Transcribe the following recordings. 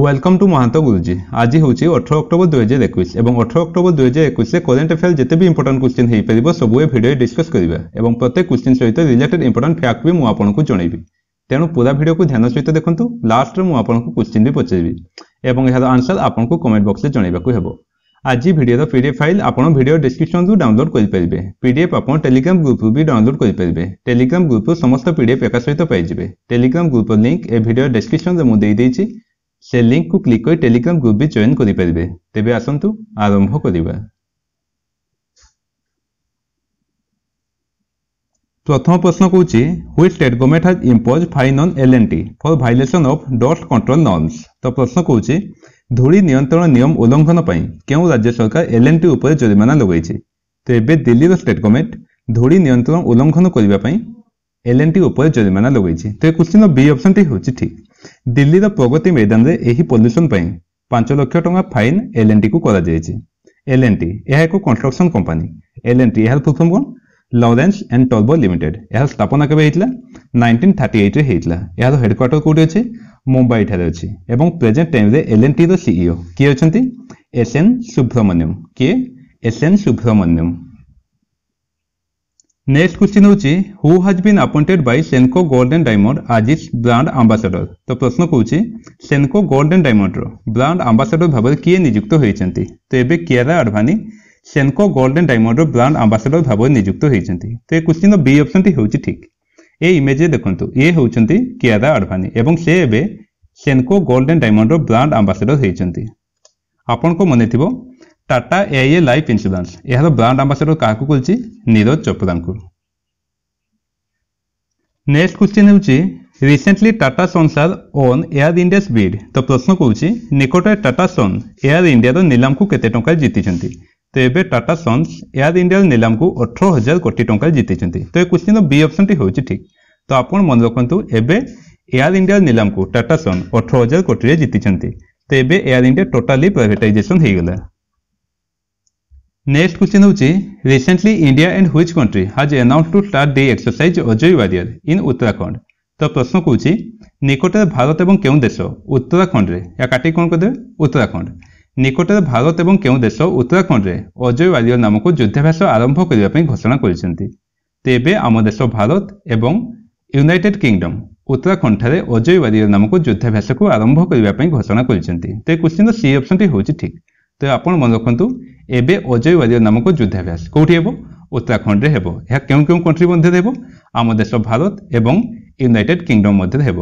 Welcome to মহান্ত গুরুজি আজ হচ্ছে অঠর October দুই হাজার একুশ এবং অঠর অক্টোবর দুই হাজার একুশে করেন্ট আফেয়ার যেতে বি ইম্পর্টাট কোশ্চিন হয়েপার সবুয়ে ভিডিও ডিসকস করা এবং প্রত্যেক কোশ্চিন সহ রিলেটেড ইম্পর্টাট ফ্যাক্ট বি আপনার জনাইবি তেমন পুরা ভিডিও ধ্যান সহ দেখুন লাস্টে মু আপনার কোশ্চিন বি পচারি এবং এর আনসর আপনার কমেন্ট বক্সে জনাইবাকু হব আজ ভিডিওর পিডিএফ ফাইল আপনার ভিডিও ডিসক্রিপশনু ডাউনলোড করে পেয়ে পিডিএফ আপনার টেলিগ্রাম গ্রুপু বি ডাউনলোড করে পেয়ে টেলিগ্রাম গ্রুপু সমস্ত পিডিএফ একা সহিত পাইবে টেলিগ্রাম গ্রুপর লিঙ্ক এই ভিডিও ডিসক্রিপশন মু দিয়ে দিয়েছি ସେ ଲିଙ୍କକୁ କ୍ଲିକ୍ କରି ଟେଲିଗ୍ରାମ ଗ୍ରୁପ୍ ବି ଜଏନ୍ କରିପାରିବେ ତେବେ ଆସନ୍ତୁ ଆରମ୍ଭ କରିବା ପ୍ରଥମ ପ୍ରଶ୍ନ କହୁଛି which state government has impose fine on L N T for violation of dust control norms ତ ପ୍ରଶ୍ନ କହୁଛି ଧୂଳି ନିୟନ୍ତ୍ରଣ ନିୟମ ଉଲ୍ଲଙ୍ଘନ ପାଇଁ କେଉଁ ରାଜ୍ୟ ସରକାର ଏଲ୍ ଏନ୍ ଟି ଉପରେ ଜରିମାନା ଲଗାଇଛି ତ ଏବେ ଦିଲ୍ଲୀର ଷ୍ଟେଟ୍ ଗଭର୍ଣ୍ଣମେଣ୍ଟ ଧୂଳି ନିୟନ୍ତ୍ରଣ ଉଲ୍ଲଙ୍ଘନ କରିବା ପାଇଁ ଏଲ୍ ଏନ୍ ଟି ଉପରେ ଜରିମାନା ଲଗାଇଛି ତ ଏ କ୍ୱେଶ୍ଚିନ୍ର ବି ଅପସନ୍ଟି ହେଉଛି ଠିକ୍ ଦିଲ୍ଲୀର ପ୍ରଗତି ମୈଦାନରେ ଏହି ପଲ୍ୟୁସନ୍ ପାଇଁ ପାଞ୍ଚ ଲକ୍ଷ ଟଙ୍କା ଫାଇନ୍ ଏଲ୍ଏନ୍ଟିକୁ କରାଯାଇଛି ଏଲ୍ଏନ୍ଟି ଏହା ଏକ କନଷ୍ଟ୍ରକ୍ସନ୍ କମ୍ପାନୀ ଏଲ୍ଏନ୍ଟି ଏହାର ଫୁଲ୍ ଫର୍ମ କ'ଣ ଲରେନ୍ସ ଆଣ୍ଡ ଟର୍ବୋ ଲିମିଟେଡ୍ ଏହାର ସ୍ଥାପନା କେବେ ହେଇଥିଲା ନାଇଣ୍ଟିନ୍ ଥାର୍ଟି ଏଇଟ୍ରେ ହେଇଥିଲା ଏହାର ହେଡ଼କ୍ୱାର୍ଟର କେଉଁଠି ଅଛି ମୁମ୍ବାଇଠାରେ ଅଛି ଏବଂ ପ୍ରେଜେଣ୍ଟ ଟାଇମ୍ରେ ଏଲ୍ଏନ୍ଟିର ସିଇଓ କିଏ ଅଛନ୍ତି ଏସ୍ ଏନ୍ ସୁବ୍ରମଣ୍ୟମ୍ କିଏ S N Subramanyam next question হচ্ছে who has been appointed by Senco Gold and Diamond as its brand ambassador তো প্রশ্ন কৌছে সেনকো গোল্ড এন্ড ডায়মন্ডর ব্রান্ড আম্বাসাডর ভাবে কিয়ে নিযুক্ত হয়েছেন তো এবে কিয়ারা আডভানি সেনকো গোল্ড এন্ড ডায়মন্ডর ব্রান্ড আম্বাসাডর ভাবে নিযুক্ত হয়েছেন তো এ কোশ্চিনর বি অপশনটি হচ্ছে ঠিক এই ইমেজে দেখন্তু ইয়ে হচ্ছেন কিয়ারা আডভানি এবং সে এবে সেনকো গোল্ড এন্ড ডায়মন্ডর ব্রান্ড আম্বাসাডর হয়েছেন ଆପଣଙ୍କ ମନେ ଥିବ ଟାଟା ଏଆଇଏ ଲାଇଫ୍ ଇନ୍ସୁରାନ୍ସ ଏହାର ବ୍ରାଣ୍ଡ ଆମ୍ବାସଡ଼ର କାହାକୁ କରିଛି ନିରଜ ଚୋପ୍ରାଙ୍କୁ ନେକ୍ସଟ କ୍ୱେଶ୍ଚିନ୍ ହେଉଛି recently Tata sons has won Air India's bid ତ ପ୍ରଶ୍ନ କହୁଛି ନିକଟରେ ଟାଟା ସନ୍ ଏୟାର ଇଣ୍ଡିଆର ନିଲାମକୁ କେତେ ଟଙ୍କାରେ ଜିତିଛନ୍ତି ତ ଏବେ ଟାଟା ସନ୍ସ ଏୟାର ଇଣ୍ଡିଆର ନିଲାମକୁ ଅଠର ହଜାର କୋଟି ଟଙ୍କାରେ ଜିତିଛନ୍ତି ତ ଏ କ୍ୱେଶ୍ଚିନ୍ର ବି ଅପସନ୍ଟି ହେଉଛି ଠିକ୍ ତ ଆପଣ ମନେ ରଖନ୍ତୁ ଏବେ ଏୟାର ଇଣ୍ଡିଆର ନିଲାମକୁ ଟାଟା ସନ୍ ଅଠର ହଜାର କୋଟିରେ ଜିତିଛନ୍ତି ତ ଏବେ ଏୟାର ଇଣ୍ଡିଆ ଟୋଟାଲି ପ୍ରାଇଭେଟାଇଜେସନ୍ ହେଇଗଲା Next question hoche recently India and which country has announced to start day exercise Ajay Warrior in Uttarakhand. তো প্রশ্ন কৌছি নিকটরে ভারত এবং কেউ দেশ উত্তরাখণ্ডরে ইয়া কাটি কোণ করিদেবে উত্তরাখণ্ড নিকটরে ভারত এবং কেউ দেশ উত্তরাখণ্ডরে অজয় ওয়ারিয়র নামক যুদ্ধাভ্যাস আরম্ভ করা ঘোষণা করেছেন তেবে আম দেশ ভারত এবং ইউনাইটেড কিংডম উত্তরাখণ্ডে অজয় ওয়ারিয়র নামক যুদ্ধাভ্যাসকু আরম্ভ করা ঘোষণা করেছেন তো এই কোশ্চিন্র সি অপশনটি হচ্ছে ঠিক ତେବେ ଆପଣ ମନେ ରଖନ୍ତୁ ଏବେ ଅଜୟ ୱାରିୟର ନାମକ ଯୁଦ୍ଧାଭ୍ୟାସ କେଉଁଠି ହେବ ଉତ୍ତରାଖଣ୍ଡରେ ହେବ ଏହା କେଉଁ କେଉଁ କଣ୍ଟ୍ରି ମଧ୍ୟରେ ହେବ ଆମ ଦେଶ ଭାରତ ଏବଂ ୟୁନାଇଟେଡ୍ କିଙ୍ଗଡମ୍ ମଧ୍ୟରେ ହେବ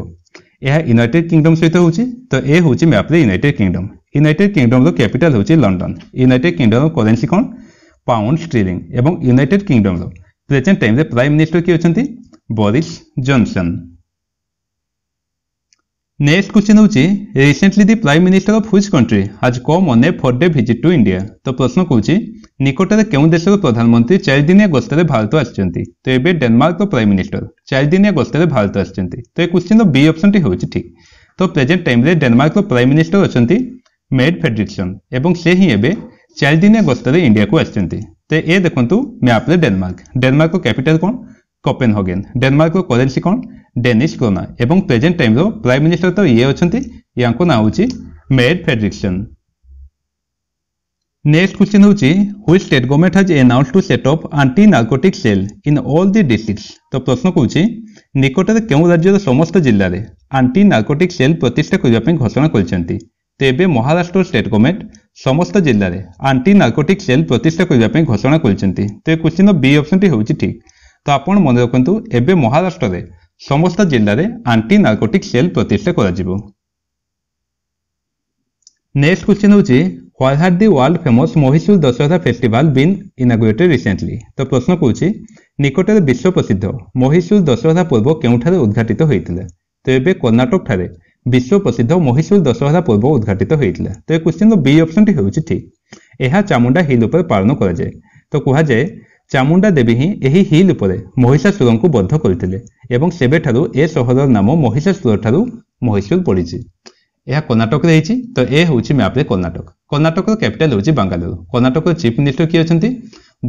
ଏହା ୟୁନାଇଟେଡ୍ କିଙ୍ଗଡମ୍ ସହିତ ହେଉଛି ତ ଏ ହେଉଛି ମ୍ୟାପ୍ରେ ୟୁନାଇଟେଡ୍ କିଙ୍ଗଡମ୍ ୟୁନାଇଟେଡ୍ କିଙ୍ଗଡମ୍ର କ୍ୟାପିଟାଲ୍ ହେଉଛି ଲଣ୍ଡନ ୟୁନାଇଟେଡ୍ କିଙ୍ଗଡମ୍ର କରେନ୍ସି କ'ଣ ପାଉଣ୍ଡ ଷ୍ଟ୍ରିଲିଂ ଏବଂ ୟୁନାଇଟେଡ୍ କିଙ୍ଗଡମ୍ର ପ୍ରେଜେଣ୍ଟ ଟାଇମ୍ରେ ପ୍ରାଇମ୍ ମିନିଷ୍ଟର କିଏ ଅଛନ୍ତି ବୋରିସ୍ ଜନସନ୍ Next question होची recently the prime minister of which country has come on a four day visit to India তো প্রশ্ন কହୁଛି নিকটରେ କେଉଁ ଦେଶର ପ୍ରଧାନମନ୍ତ୍ରୀ ଚାରି ଦିନିଆ ଗସ୍ତରେ ଭାରତ ଆସିଛନ୍ତି ତ ଏବେ ଡେନମାର୍କର ପ୍ରାଇମ୍ ମିନିଷ୍ଟର ଚାରି ଦିନିଆ ଗସ୍ତରେ ଭାରତ ଆସିଛନ୍ତି ତ ଏ କ୍ୱେଶ୍ଚିନ୍ର ବି ଅପସନ୍ଟି ହେଉଛି ଠିକ୍ ତ ପ୍ରେଜେଣ୍ଟ ଟାଇମ୍ରେ ଡେନମାର୍କର ପ୍ରାଇମ୍ ମିନିଷ୍ଟର ଅଛନ୍ତି ମେଡ୍ ଫେଡ୍ରିକ୍ସନ୍ ଏବଂ ସେ ହିଁ ଏବେ ଚାରି ଦିନିଆ ଗସ୍ତରେ ଇଣ୍ଡିଆକୁ ଆସିଛନ୍ତି ତ ଏ ଦେଖନ୍ତୁ ମ୍ୟାପ୍ରେ ଡେନମାର୍କ ଡେନମାର୍କର କ୍ୟାପିଟାଲ କ'ଣ କପେନହଗେନ୍ ଡେନମାର୍କର କରେନ୍ସି କ'ଣ ଡେନିସ୍ କ୍ରୋନା ଏବଂ ପ୍ରେଜେଣ୍ଟ ଟାଇମ୍ର ପ୍ରାଇମ୍ ମିନିଷ୍ଟର ତ ଇଏ ଅଛନ୍ତି ୟାଙ୍କ ନାଁ ହେଉଛି ମେଡ୍ ଫେଡ୍ରିକ୍ସନ୍ ନେକ୍ସଟ କ୍ୱେଶ୍ଚିନ୍ ହେଉଛି which state government has announce to set up anti narcotic cell in all the district ତ ପ୍ରଶ୍ନ କହୁଛି ନିକଟରେ କେଉଁ ରାଜ୍ୟର ସମସ୍ତ ଜିଲ୍ଲାରେ ଆଣ୍ଟି ନାର୍କୋଟିକ୍ ସେଲ୍ ପ୍ରତିଷ୍ଠା କରିବା ପାଇଁ ଘୋଷଣା କରିଛନ୍ତି ତେବେ ମହାରାଷ୍ଟ୍ର ଷ୍ଟେଟ୍ ଗଭର୍ଣ୍ଣମେଣ୍ଟ ସମସ୍ତ ଜିଲ୍ଲାରେ ଆଣ୍ଟି ନାର୍କୋଟିକ୍ ସେଲ୍ ପ୍ରତିଷ୍ଠା କରିବା ପାଇଁ ଘୋଷଣା କରିଛନ୍ତି ତ କ୍ୱେଶ୍ଚିନ୍ର ବି ଅପସନ୍ଟି ହେଉଛି ଠିକ୍ ତ ଆପଣ ମନେ ରଖନ୍ତୁ ଏବେ ମହାରାଷ୍ଟ୍ରରେ ସମସ୍ତ ଜିଲ୍ଲାରେ ଆଣ୍ଟି ନାର୍କୋଟିକ୍ ସେଲ୍ ପ୍ରତିଷ୍ଠା କରାଯିବ ନେକ୍ସଟ କ୍ୱେଶ୍ଚିନ୍ ହେଉଛି what has the world famous Mysuru Dussehra festival been inaugurated recently ତ ପ୍ରଶ୍ନ କହୁଛି ନିକଟରେ ବିଶ୍ୱ ପ୍ରସିଦ୍ଧ ମହିଶୂର ଦଶହରା ପର୍ବ କେଉଁଠାରେ ଉଦ୍ଘାଟିତ ହୋଇଥିଲା ତ ଏବେ କର୍ଣ୍ଣାଟକଠାରେ ବିଶ୍ୱ ପ୍ରସିଦ୍ଧ ମହିଶୂର ଦଶହରା ପର୍ବ ଉଦ୍ଘାଟିତ ହୋଇଥିଲା ତ ଏ କ୍ୱେଶ୍ଚିନ୍ର ବି ଅପ୍ସନ୍ଟି ହେଉଛି ଠିକ୍ ଏହା ଚାମୁଣ୍ଡା ହିଲ୍ ଉପରେ ପାଳନ କରାଯାଏ ତ କୁହାଯାଏ ଚାମୁଣ୍ଡା ଦେବୀ ହିଁ ଏହି ହିଲ୍ ଉପରେ ମହିଷାସୁରଙ୍କୁ ବଦ୍ଧ କରିଥିଲେ ଏବଂ ସେବେଠାରୁ ଏ ସହରର ନାମ ମହିଷାସୁର ଠାରୁ ମହୀଶୂର ପଡ଼ିଛି ଏହା କର୍ଣ୍ଣାଟକରେ ହେଇଛି ତ ଏ ହେଉଛି ମ୍ୟାପ୍ରେ କର୍ଣ୍ଣାଟକ କର୍ଣ୍ଣାଟକର କ୍ୟାପିଟାଲ୍ ହେଉଛି ବାଙ୍ଗାଲୁରୁ କର୍ଣ୍ଣାଟକର ଚିଫ୍ ମିନିଷ୍ଟର କିଏ ଅଛନ୍ତି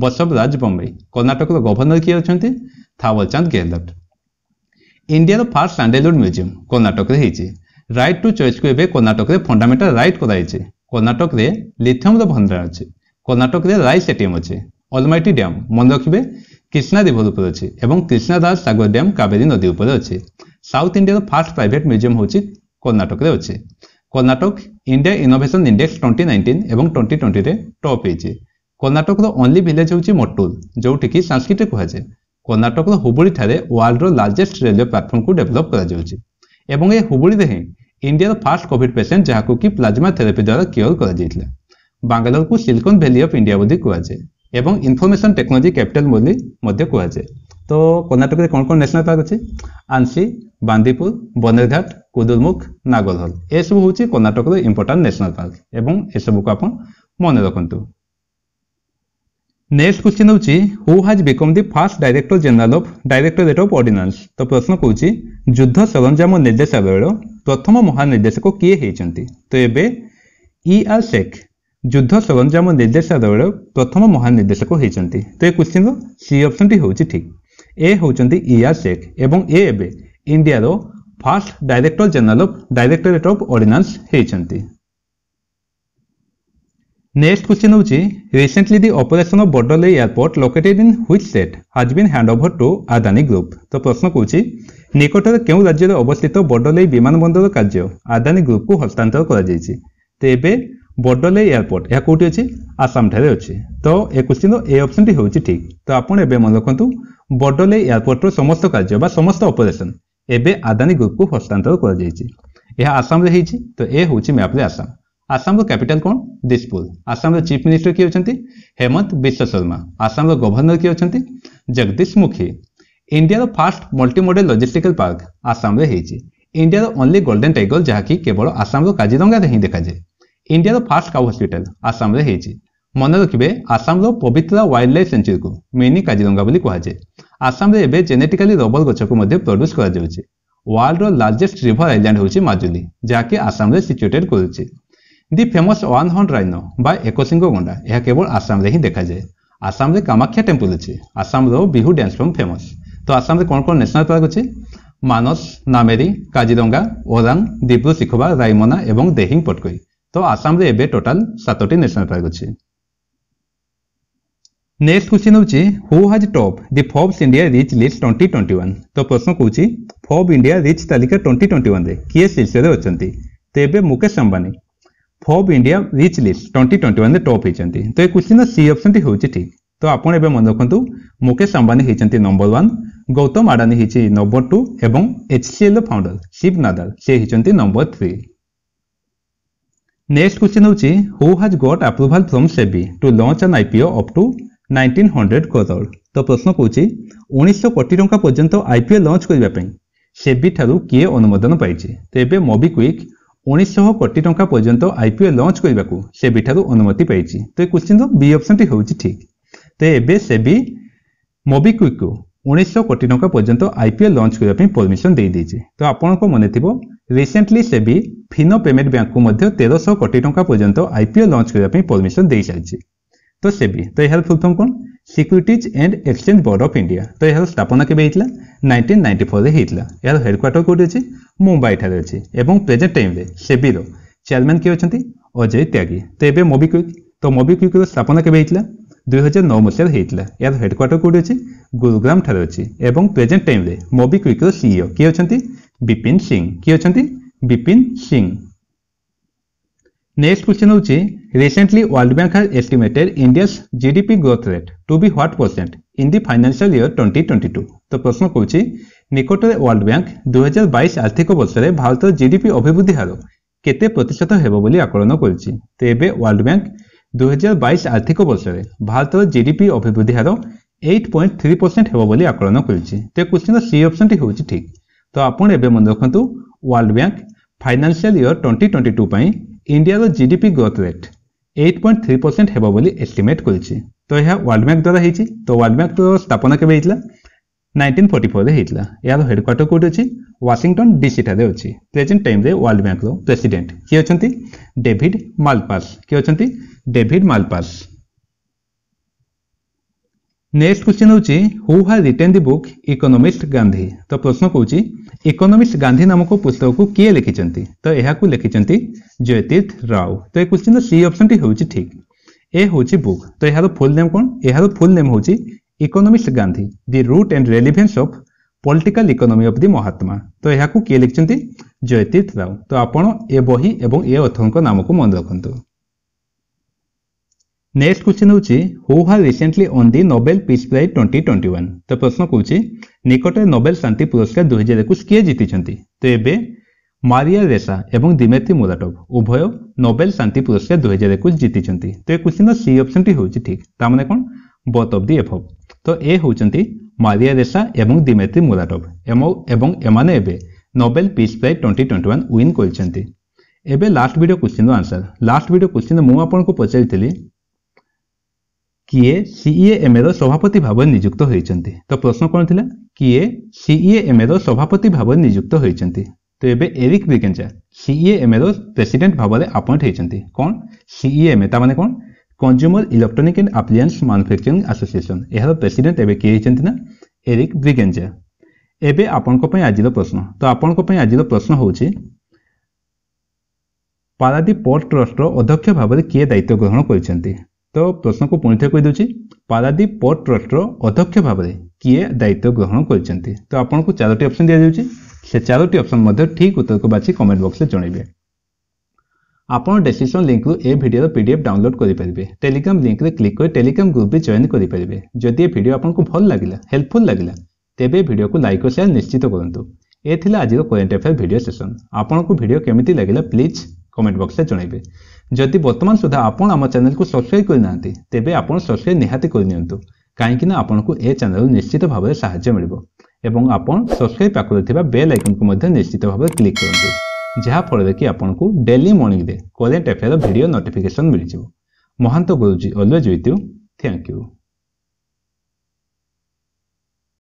ବସବ ରାଜ ବମ୍ବେ କର୍ଣ୍ଣାଟକର ଗଭର୍ଣ୍ଣର କିଏ ଅଛନ୍ତି ଥାୱର ଚାନ୍ଦ ଗେହଲଟ ଇଣ୍ଡିଆର ଫାର୍ଷ୍ଟ ସାଣ୍ଡେଲୁଡ୍ ମ୍ୟୁଜିୟମ୍ କର୍ଣ୍ଣାଟକରେ ହେଇଛି ରାଇଟ୍ ଟୁ ଚଏସ୍କୁ ଏବେ କର୍ଣ୍ଣାଟକରେ ଫଣ୍ଡାମେଣ୍ଟାଲ ରାଇଟ୍ କରାଯାଇଛି କର୍ଣ୍ଣାଟକରେ ଲିଥିୟମର ଭଣ୍ଡାର ଅଛି କର୍ଣ୍ଣାଟକରେ ରାଇସ୍ ଏଟିଏମ୍ ଅଛି অলমাইটি ড্যাম মনে রাখবে কৃষ্ণা রিভর উপরে আছে এবং কৃষ্ণা দাস সাগর ড্যাম কাবেরী নদী উপরে আছে সাউথ ইন্ডিয়ার ফার্স্ট প্রাইভেট মিউজিয়াম হচ্ছে কর্ণাটকের আছে Karnataka India innovation index twenty nineteen এবং টোয়েন্টি টোয়েন্টিতে টপ হয়েছে কর্ণাটকর অনলি ভিলেজ হচ্ছে মটুল যেটিকি সংস্কৃত কুহযায় কর্ণাটকর হুবুড়ি হুবুড়িঠারে ওয়ার্ল্ডর লার্জেস্ট রেলওয়ে প্লাটফর্মকে ডেভেলপ করা যাচ্ছে এবং এই হুবুড়িতে হি ইন্ডিয়ার ফার্স্ট কোভিড পেসেন্ট যাহাকে কি প্লাজমা থেরাপি দ্বারা কিওর করা যাই বাঙ্গালোরকে সিলকন ভ্যালি অফ ইন্ডিয়া বলে কুহযায় ଏବଂ ଇନଫର୍ମେସନ୍ ଟେକ୍ନୋଲୋଜି କ୍ୟାପିଟାଲ୍ ବୋଲି ମଧ୍ୟ କୁହାଯାଏ ତ କର୍ଣ୍ଣାଟକରେ କ'ଣ କ'ଣ ନ୍ୟାସନାଲ୍ ପାର୍କ ଅଛି ଆନ୍ସି ବାନ୍ଦିପୁର ବନେରଘାଟ କୁଦୁରମୁଖ ନାଗରହଲ ଏସବୁ ହେଉଛି କର୍ଣ୍ଣାଟକର ଇମ୍ପୋର୍ଟାଣ୍ଟ ନ୍ୟାସନାଲ୍ ପାର୍କ ଏବଂ ଏସବୁକୁ ଆପଣ ମନେ ରଖନ୍ତୁ ନେକ୍ସଟ କ୍ୱେଶ୍ଚିନ୍ ହେଉଛି who has become the first director general of directorate of ordnance ତ ପ୍ରଶ୍ନ କହୁଛି ଯୁଦ୍ଧ ସରଞ୍ଜାମ ନିର୍ଦ୍ଦେଶାଳୟର ପ୍ରଥମ ମହାନିର୍ଦ୍ଦେଶକ କିଏ ହେଇଛନ୍ତି ତ ଏବେ ଇ ଆର୍ ଶେଖ୍ ଯୁଦ୍ଧ ସ୍ଲୋଗନ ଯେ ଆମ ନିର୍ଦ୍ଦେଶାଳୟର ପ୍ରଥମ ମହାନିର୍ଦ୍ଦେଶକ ହୋଇଛନ୍ତି ତ ଏ କ୍ୱେଶ୍ଚିନ୍ର ସି ଅପସନ୍ଟି ହେଉଛି ଠିକ୍ ଏ ହେଉଛନ୍ତି ଇ ଆର୍ ଶେଖ୍ ଏବଂ ଏ ଏବେ ଇଣ୍ଡିଆର first director general of directorate of ordnance ହୋଇଛନ୍ତି ନେକ୍ସଟ କ୍ୱେଶ୍ଚିନ୍ ହେଉଛି recently the operation of Bordoloi airport located in which state has been hand over to Adani group ତ ପ୍ରଶ୍ନ କହୁଛି ନିକଟରେ କେଉଁ ରାଜ୍ୟରେ ଅବସ୍ଥିତ ବର୍ଡରଲେଇ ବିମାନ ବନ୍ଦର କାର୍ଯ୍ୟ ଆଦାନୀ ଗ୍ରୁପକୁ ହସ୍ତାନ୍ତର କରାଯାଇଛି ତେବେ বଡ଼ଲେଇ ଏୟାରପୋର୍ଟ ଏହା କେଉଁଠି ଅଛି ଆସାମଠାରେ ଅଛି ତ ଏ କୋଶ୍ଚିନ୍ର ଏ ଅପସନ୍ଟି ହେଉଛି ଠିକ୍ ତ ଆପଣ ଏବେ ମନେ ରଖନ୍ତୁ ବଡ଼ଲେଇ ଏୟାରପୋର୍ଟର ସମସ୍ତ କାର୍ଯ୍ୟ ବା ସମସ୍ତ ଅପରେସନ୍ ଏବେ ଆଦାନୀ ଗ୍ରୁପକୁ ହସ୍ତାନ୍ତର କରାଯାଇଛି ଏହା ଆସାମରେ ହେଇଛି ତ ଏ ହେଉଛି ମ୍ୟାପ୍ରେ ଆସାମ ଆସାମର କ୍ୟାପିଟାଲ କ'ଣ ଦିସପୁର ଆସାମର ଚିଫ୍ ମିନିଷ୍ଟର କିଏ ଅଛନ୍ତି ହେମନ୍ତ ବିଶ୍ୱ ଶର୍ମା ଆସାମର ଗଭର୍ଣ୍ଣର କିଏ ଅଛନ୍ତି ଜଗଦୀଶ ମୁଖୀ ଇଣ୍ଡିଆର ଫାଷ୍ଟ ମଲ୍ଟିମୋଡେଲ ଲଜିଷ୍ଟିକାଲ ପାର୍କ ଆସାମରେ ହେଇଛି ଇଣ୍ଡିଆର ଓନ୍ଲି ଗୋଲ୍ଡେନ୍ ଟାଇଗର ଯାହାକି କେବଳ ଆସାମର କାଜିରଙ୍ଗାରେ ହିଁ ଦେଖାଯାଏ ଇଣ୍ଡିଆର ଫାର୍ଷ୍ଟ କାଉ ହସ୍ପିଟାଲ ଆସାମରେ ହେଇଛି ମନେ ରଖିବେ ଆସାମର ପବିତ୍ରା ୱାଇଲ୍ଡ ଲାଇଫ୍ ସେଞ୍ଚୁରୀକୁ ମିନି କାଜିରଙ୍ଗା ବୋଲି କୁହାଯାଏ ଆସାମରେ ଏବେ ଜେନେଟିକାଲି ରବର ଗଛକୁ ମଧ୍ୟ ପ୍ରଡ୍ୟୁସ୍ କରାଯାଉଛି ୱାର୍ଲଡର ଲାର୍ଜେଷ୍ଟ ରିଭର ଆଇଲ୍ୟାଣ୍ଡ ହେଉଛି ମାଜୁଲି ଯାହାକି ଆସାମରେ ସିଚୁଏଟେଡ୍ କରୁଛି the famous one horn rhino ବା ଏକଶିଙ୍ଗ ଗଣ୍ଡା ଏହା କେବଳ ଆସାମରେ ହିଁ ଦେଖାଯାଏ ଆସାମରେ କାମାକ୍ଷା ଟେମ୍ପଲ୍ ଅଛି ଆସାମର ବିହୁ ଡ୍ୟାନ୍ସ ଫର୍ମ ଫେମସ୍ ତ ଆସାମରେ କ'ଣ କ'ଣ ନ୍ୟାସନାଲ୍ ପାର୍କ ଅଛି ମାନସ ନାମେରି କାଜିରଙ୍ଗା ଓରାଙ୍ଗ ଦିବ୍ରୁ ଶିଖବା ରାଇମନା ଏବଂ ଦେହିଂ ପଟକୋଇ ତ ଆସାମରେ ଏବେ ଟୋଟାଲ ସାତଟି ନ୍ୟାସନାଲ୍ ପାର୍କ ଅଛି ନେକ୍ସଟ କ୍ୱେଶ୍ଚିନ୍ ହେଉଛି who has top the Forbes India rich list twenty twenty one ତ ପ୍ରଶ୍ନ କହୁଛି ଫୋବ୍ ଇଣ୍ଡିଆ ରିଚ୍ ତାଲିକା ଟ୍ୱେଣ୍ଟି ଟ୍ୱେଣ୍ଟି ୱାନ୍ରେ କିଏ ଶୀର୍ଷରେ ଅଛନ୍ତି ତ ଏବେ ମୁକେଶ ଅମ୍ବାନୀ ଫୋବ୍ India rich list twenty twenty ୱାନ୍ରେ ଟପ୍ ହେଇଛନ୍ତି ତ ଏ କ୍ୱେଶ୍ଚିନ୍ର ସି ଅପସନ୍ଟି ହେଉଛି ଠିକ୍ ତ ଆପଣ ଏବେ ମନେ ରଖନ୍ତୁ ମୁକେଶ ଅମ୍ବାନୀ ହେଇଛନ୍ତି ନମ୍ବର ୱାନ୍ ଗୌତମ ଆଡ଼ାନୀ ହେଇଛି ନମ୍ବର ଟୁ ଏବଂ ଏଚ୍ସିଏଲ୍ର ଫାଉଣ୍ଡର ଶିବ ନାଦାଲ ସେ ହେଇଛନ୍ତି ନମ୍ବର ଥ୍ରୀ ନେକ୍ସଟ କ୍ୱେଶ୍ଚିନ୍ ହେଉଛି who has got approval from SEBI to launch an IPO up to nineteen hundred crore ତ ପ୍ରଶ୍ନ କହୁଛି ଉଣେଇଶହ କୋଟି ଟଙ୍କା ପର୍ଯ୍ୟନ୍ତ ଆଇପିଓ ଲଞ୍ଚ କରିବା ପାଇଁ ସେବି ଠାରୁ କିଏ ଅନୁମୋଦନ ପାଇଛି ତେବେ ମୋବିକ୍ୱିକ୍ ଉଣେଇଶହ କୋଟି ଟଙ୍କା ପର୍ଯ୍ୟନ୍ତ ଆଇପିଓ ଲଞ୍ଚ କରିବାକୁ ସେବି ଠାରୁ ଅନୁମତି ପାଇଛି ତ ଏ କ୍ୱେଶ୍ଚିନ୍ର ବି ଅପସନ୍ଟି ହେଉଛି ଠିକ୍ ତ ଏବେ ସେବି ମୋବିକ୍ୱିକ୍କୁ ଉଣେଇଶହ କୋଟି ଟଙ୍କା ପର୍ଯ୍ୟନ୍ତ ଆଇପିଏଲ୍ ଲଞ୍ଚ କରିବା ପାଇଁ ପରମିସନ୍ ଦେଇଦେଇଛି ତ ଆପଣଙ୍କ ମନେ ଥିବ ରିସେଣ୍ଟଲି ସେବି ଫିନୋ ପେମେଣ୍ଟ ବ୍ୟାଙ୍କକୁ ମଧ୍ୟ ତେରଶହ କୋଟି ଟଙ୍କା ପର୍ଯ୍ୟନ୍ତ ଆଇପିଏଲ୍ ଲଞ୍ଚ କରିବା ପାଇଁ ପରମିସନ୍ ଦେଇସାରିଛି ତ ସେବି ତ ଏହାର ଫୁଲ୍ ଫର୍ମ କ'ଣ securities and exchange board of India ତ ଏହାର ସ୍ଥାପନା କେବେ ହେଇଥିଲା ନାଇଣ୍ଟିନ୍ ନାଇଣ୍ଟି ଫୋର୍ରେ ହେଇଥିଲା ଏହାର ହେଡ଼କ୍ୱାର୍ଟର କେଉଁଠି ଅଛି ମୁମ୍ବାଇଠାରେ ଅଛି ଏବଂ ପ୍ରେଜେଣ୍ଟ ଟାଇମ୍ରେ ସେବିର ଚେୟାରମ୍ୟାନ୍ କିଏ ଅଛନ୍ତି ଅଜୟ ତ୍ୟାଗୀ ତ ଏବେ ମୋବିକ୍ୱିକ୍ ତ ମୋବିକ୍ୱିକ୍ର ସ୍ଥାପନା କେବେ ହେଇଥିଲା ଦୁଇହଜାର ନଅ ମସିହାରେ ହେଇଥିଲା ଏହାର ହେଡ଼କ୍ୱାର୍ଟର କେଉଁଠି ଅଛି ଗୁରୁଗ୍ରାମଠାରେ ଅଛି ଏବଂ ପ୍ରେଜେଣ୍ଟ ଟାଇମ୍ରେ ମୋବିକ୍ୱିକ୍ର ସିଇଓ କିଏ ଅଛନ୍ତି ବିପିନ୍ ସିଂ କିଏ ଅଛନ୍ତି ବିପିନ୍ ସିଂ ନେକ୍ସଟ କ୍ୱେଶ୍ଚନ୍ ହେଉଛି recently world bank has estimated India's GDP growth rate to be what percent in the financial year twenty twenty two ତ ପ୍ରଶ୍ନ କହୁଛି ନିକଟରେ ୱାର୍ଲଡ ବ୍ୟାଙ୍କ ଦୁଇହଜାର ବାଇଶ ଆର୍ଥିକ ବର୍ଷରେ ଭାରତର ଜିଡିପି ଅଭିବୃଦ୍ଧି ହାର କେତେ ପ୍ରତିଶତ ହେବ ବୋଲି ଆକଳନ କରିଛି ତ ଏବେ ୱାର୍ଲଡ ବ୍ୟାଙ୍କ ଦୁଇହଜାର ଆର୍ଥିକ ବର୍ଷରେ ଭାରତର ଜିଡିପି ଅଭିବୃଦ୍ଧି ହାର ଏଇଟ୍ ପଏଣ୍ଟ ଥ୍ରୀ ପରସେଣ୍ଟ ହେବ ବୋଲି ଆକଳନ କରିଛି ତ କୋଶ୍ଚିନ୍ର ସି ଅପସନ୍ଟି ହେଉଛି ଠିକ୍ ତ ଆପଣ ଏବେ ମନେ ରଖନ୍ତୁ world bank financial year twenty twenty two ପାଇଁ ଇଣ୍ଡିଆର GDP growth rate eight point three percent ହେବ ବୋଲି ଏଷ୍ଟିମେଟ୍ କରିଛି ତ ଏହା ୱାର୍ଲଡ ବ୍ୟାଙ୍କ ଦ୍ୱାରା ହେଇଛି ତ ୱାର୍ଲଡ ବ୍ୟାଙ୍କର ସ୍ଥାପନା କେବେ ହେଇଥିଲା ନାଇଣ୍ଟିନ୍ ଫର୍ଟି ଫୋର୍ରେ ହେଇଥିଲା ଏହାର ହେଡ଼କ୍ୱାର୍ଟର କେଉଁଠି ଅଛି वाशिंगटन डीसीटे अच्छी present time world bank president किए अच्छा डेभीड मालपास किए अच्छा डेभीड मालपास नेक्स्ट क्वेश्चन होची who has written the book economist Gandhi तो प्रश्न कौन इकोनोमिस्ट गांधी नामक पुस्तक को किए लिखिंट तो यह लिखिं ज्योतिर्थ राव तो यह क्वेश्चन सी ऑप्शन टी हूँ ठीक ए हूँ बुक तो यार फुल नेम कौन यार फुल नेम हूँ economist Gandhi the root and relevance of political economy of the Mahatma ତ ଏହାକୁ କିଏ ଲେଖିଛନ୍ତି ଜୟତୀର୍ଥ ରାଓ ତ ଆପଣ ଏ ବହି ଏବଂ ଏ ଅଥଙ୍କ ନାମକୁ ମନେ ରଖନ୍ତୁ ନେକ୍ସଟ କ୍ୱେଶ୍ଚିନ୍ ହେଉଛି who has recently won the Nobel peace prize twenty twenty one ତ ପ୍ରଶ୍ନ କହୁଛି ନିକଟରେ ନୋବେଲ ଶାନ୍ତି ପୁରସ୍କାର ଦୁଇ ହଜାର ଏକୋଇଶ କିଏ ଜିତିଛନ୍ତି ତ ଏବେ ମାରିଆ ରେସା ଏବଂ ଦିମେତ୍ରି ମୁରାଟଭ ଉଭୟ ନୋବେଲ ଶାନ୍ତି ପୁରସ୍କାର ଦୁଇ ହଜାର ଏକୋଇଶ ଜିତିଛନ୍ତି ତ ଏ କ୍ୱେଶ୍ଚିନ୍ର ସି ଅପସନ୍ଟି ହେଉଛି ଠିକ୍ ତା ମାନେ କ'ଣ both of the F of ତ ଏ ହେଉଛନ୍ତି মারিয়া রেসা এবং দিমেত্রি মুরাটভ এবং এমানে এবে Nobel peace prize twenty twenty one win କରିଛନ୍ତି ଏବେ ଲାଷ୍ଟ ଭିଡ଼ିଓ କ୍ୱେଶ୍ଚିନ୍ର ଆନ୍ସର୍ ଲାଷ୍ଟ ଭିଡ଼ିଓ କ୍ୱେଶ୍ଚିନ୍ ମୁଁ ଆପଣଙ୍କୁ ପଚାରିଥିଲି କିଏ ସିଇଏଏମ୍ଏର ସଭାପତି ଭାବରେ ନିଯୁକ୍ତ ହୋଇଛନ୍ତି ତ ପ୍ରଶ୍ନ କ'ଣ ଥିଲା କିଏ ସିଇଏଏମ୍ଏର ସଭାପତି ଭାବରେ ନିଯୁକ୍ତ ହୋଇଛନ୍ତି ତ ଏବେ ଏରିକ୍ ବ୍ରିଗେଞ୍ଜା ସିଇଏଏମ୍ଏର ପ୍ରେସିଡେଣ୍ଟ ଭାବରେ ଆପଏଣ୍ଟ ହୋଇଛନ୍ତି କ'ଣ ସିଇଏଏମ୍ଏ ତା ମାନେ କ'ଣ consumer electronic and appliance manufacturing association ଏହାର ପ୍ରେସିଡେଣ୍ଟ ଏବେ କିଏ ହେଇଛନ୍ତି ନା ଏରିକ୍ ବ୍ରିଗେଞ୍ଜା ଏବେ ଆପଣଙ୍କ ପାଇଁ ଆଜିର ପ୍ରଶ୍ନ ତ ଆପଣଙ୍କ ପାଇଁ ଆଜିର ପ୍ରଶ୍ନ ହେଉଛି ପାରାଦୀପ ପୋର୍ଟ ଟ୍ରଷ୍ଟର ଅଧ୍ୟକ୍ଷ ଭାବରେ କିଏ ଦାୟିତ୍ୱ ଗ୍ରହଣ କରିଛନ୍ତି ତ ପ୍ରଶ୍ନକୁ ପୁଣି କହିଦେଉଛି ପାରାଦୀପ ପୋର୍ଟ ଟ୍ରଷ୍ଟର ଅଧ୍ୟକ୍ଷ ଭାବରେ କିଏ ଦାୟିତ୍ୱ ଗ୍ରହଣ କରିଛନ୍ତି ତ ଆପଣଙ୍କୁ ଚାରୋଟି ଅପସନ୍ ଦିଆଯାଉଛି ସେ ଚାରୋଟି ଅପସନ୍ ମଧ୍ୟ ଠିକ୍ ଉତ୍ତରକୁ ବାଛି କମେଣ୍ଟ ବକ୍ସରେ ଜଣାଇବେ ଆପଣ ଡେସିସନ୍ ଲିଙ୍କରୁ ଏ ଭିଡ଼ିଓର ପି ଡି ଏଫ୍ ଡାଉନଲୋଡ୍ କରିପାରିବେ ଟେଲିଗ୍ରାମ ଲିଙ୍କରେ କ୍ଲିକ୍ କରି ଟେଲିଗ୍ରାମ ଗ୍ରୁପ୍ରେ ଜଏନ୍ କରିପାରିବେ ଯଦି ଏ ଭିଡ଼ିଓ ଆପଣଙ୍କୁ ଭଲ ଲାଗିଲା ହେଲ୍ପଫୁଲ୍ ଲାଗିଲା ତେବେ ଭିଡ଼ିଓକୁ ଲାଇକ୍ ଓ ସେୟାର ନିଶ୍ଚିତ କରନ୍ତୁ ଏ ଥିଲା ଆଜିର କରେଣ୍ଟ ଆଫେୟାର ଭିଡ଼ିଓ ସେସନ୍ ଆପଣଙ୍କୁ ଭିଡ଼ିଓ କେମିତି ଲାଗିଲା ପ୍ଲିଜ୍ କମେଣ୍ଟ ବକ୍ସରେ ଜଣାଇବେ ଯଦି ବର୍ତ୍ତମାନ ସୁଦ୍ଧା ଆପଣ ଆମ ଚ୍ୟାନେଲକୁ ସବସ୍କ୍ରାଇବ୍ କରିନାହାନ୍ତି ତେବେ ଆପଣ ସବସ୍କ୍ରାଇବ୍ ନିହାତି କରିନିଅନ୍ତୁ କାହିଁକିନା ଆପଣଙ୍କୁ ଏ ଚ୍ୟାନେଲରୁ ନିଶ୍ଚିତ ଭାବରେ ସାହାଯ୍ୟ ମିଳିବ ଏବଂ ଆପଣ ସବସ୍କ୍ରାଇବ୍ ପାଖରେ ଥିବା ବେଲ୍ ଆଇକନ୍କୁ ମଧ୍ୟ ନିଶ୍ଚିତ ଭାବରେ କ୍ଲିକ୍ କରନ୍ତୁ ଯାହାଫଳରେ କି ଆପଣଙ୍କୁ ଡେଲି ମର୍ଣ୍ଣିଂରେ କରେଣ୍ଟ ଆଫେୟାର ଭିଡ଼ିଓ ନୋଟିଫିକେସନ୍ ମିଳିଯିବ Mahant Guruji always with you thank you